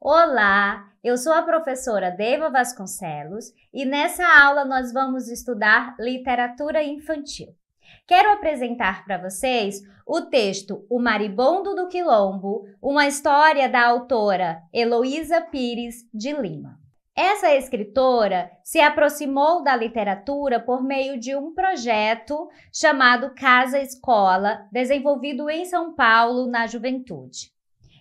Olá, eu sou a professora Deva Vasconcelos e nessa aula nós vamos estudar literatura infantil. Quero apresentar para vocês o texto O Maribondo do Quilombo, uma história da autora Heloísa Pires de Lima. Essa escritora se aproximou da literatura por meio de um projeto chamado Casa Escola, desenvolvido em São Paulo na juventude.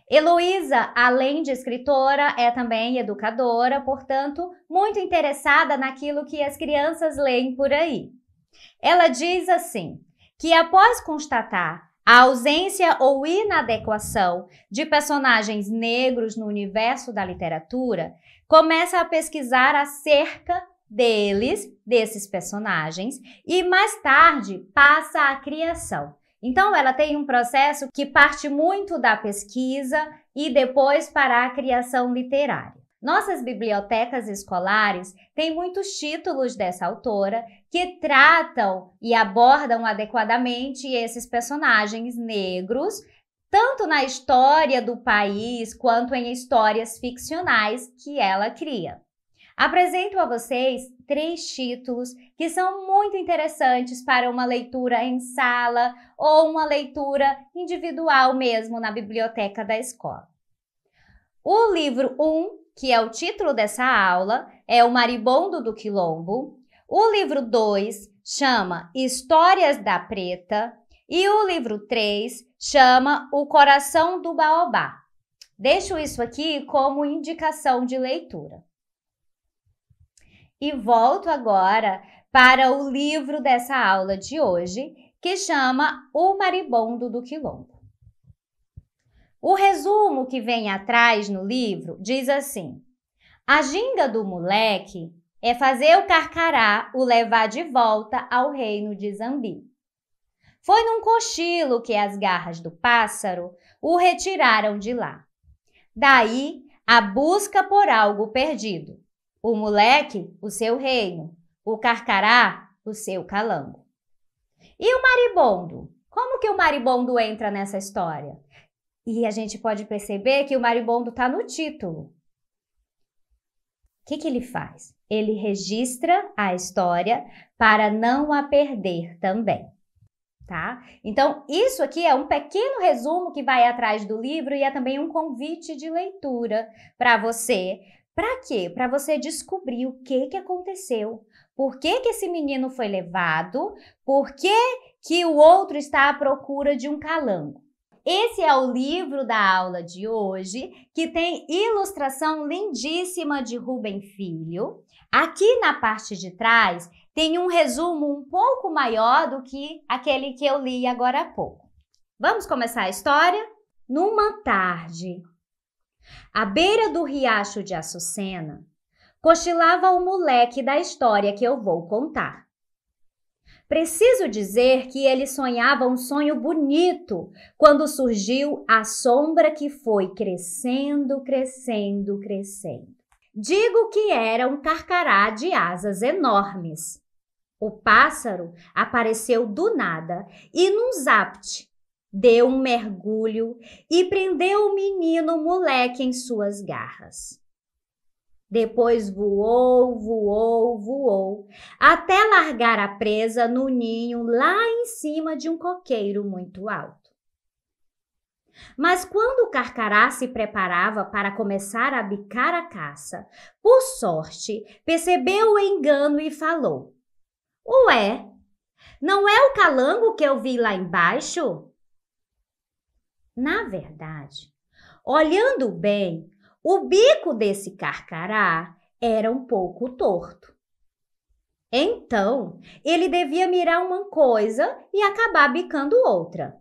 Heloísa, além de escritora, é também educadora, portanto, muito interessada naquilo que as crianças leem por aí. Ela diz assim: que após constatar a ausência ou inadequação de personagens negros no universo da literatura começa a pesquisar acerca deles, desses personagens, e mais tarde passa à criação. Então, ela tem um processo que parte muito da pesquisa e depois para a criação literária. Nossas bibliotecas escolares têm muitos títulos dessa autora que tratam e abordam adequadamente esses personagens negros, tanto na história do país quanto em histórias ficcionais que ela cria. Apresento a vocês três títulos que são muito interessantes para uma leitura em sala ou uma leitura individual mesmo na biblioteca da escola. O livro 1, que é o título dessa aula, é O Maribondo do Quilombo. O livro 2 chama Histórias da Preta. E o livro 3 chama O Coração do Baobá. Deixo isso aqui como indicação de leitura. E volto agora para o livro dessa aula de hoje, que chama O Maribondo do Quilombo. O resumo que vem atrás no livro diz assim: A ginga do moleque é fazer o carcará o levar de volta ao reino de Zambi. Foi num cochilo que as garras do pássaro o retiraram de lá. Daí a busca por algo perdido. O moleque, o seu reino, o carcará, o seu calango. E o maribondo? Como que o maribondo entra nessa história? E a gente pode perceber que o maribondo está no título. O que, que ele faz? Ele registra a história para não a perder também. Tá? Então, isso aqui é um pequeno resumo que vai atrás do livro e é também um convite de leitura para você. Para quê? Para você descobrir o que, que aconteceu, por que, que, esse menino foi levado? Por que, que o outro está à procura de um calango? Esse é o livro da aula de hoje, que tem ilustração lindíssima de Rubem Filho. Aqui na parte de trás tem um resumo um pouco maior do que aquele que eu li agora há pouco. Vamos começar a história? Numa tarde, à beira do riacho de Açucena, cochilava o moleque da história que eu vou contar. Preciso dizer que ele sonhava um sonho bonito quando surgiu a sombra que foi crescendo, crescendo, crescendo. Digo que era um carcará de asas enormes. O pássaro apareceu do nada e num zapt deu um mergulho e prendeu o menino moleque em suas garras. Depois voou, voou, voou, até largar a presa no ninho lá em cima de um coqueiro muito alto. Mas quando o carcará se preparava para começar a bicar a caça, por sorte, percebeu o engano e falou: Ué, não é o calango que eu vi lá embaixo? Na verdade, olhando bem, o bico desse carcará era um pouco torto. Então, ele devia mirar uma coisa e acabar bicando outra.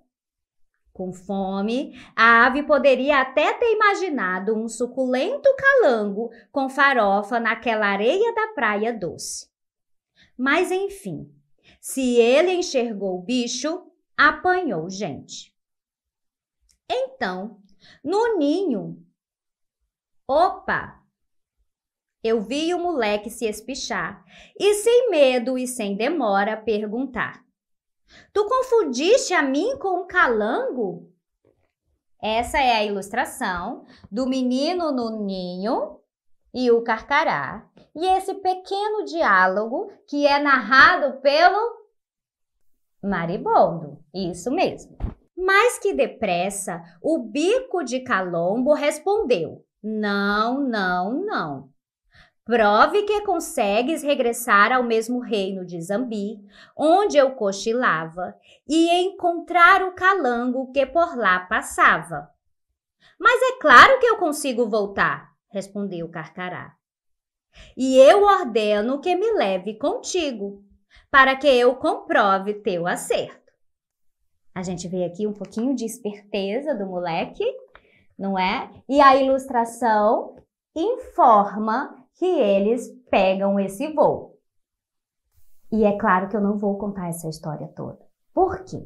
Com fome, a ave poderia até ter imaginado um suculento calango com farofa naquela areia da praia doce. Mas enfim, se ele enxergou o bicho, apanhou gente. Então, no ninho, Opa! Eu vi o moleque se espichar e, sem medo e sem demora, perguntar: Tu confundiste a mim com um calango? Essa é a ilustração do menino no ninho e o carcará, e esse pequeno diálogo que é narrado pelo Maribondo. Isso mesmo. Mas que depressa, o bico de Calombo respondeu: não, não, não. Prove que consegues regressar ao mesmo reino de Zambi, onde eu cochilava, e encontrar o calango que por lá passava. Mas é claro que eu consigo voltar, respondeu Carcará. E eu ordeno que me leve contigo, para que eu comprove teu acerto. A gente vê aqui um pouquinho de esperteza do moleque, não é? E a ilustração informa que eles pegam esse voo. E é claro que eu não vou contar essa história toda. Por quê?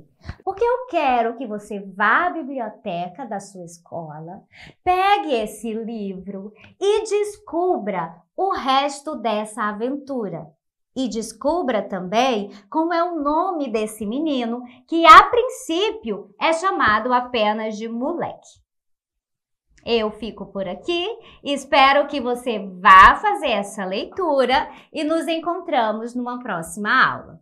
Porque eu quero que você vá à biblioteca da sua escola, pegue esse livro e descubra o resto dessa aventura. E descubra também como é o nome desse menino, que a princípio é chamado apenas de moleque. Eu fico por aqui, espero que você vá fazer essa leitura e nos encontramos numa próxima aula.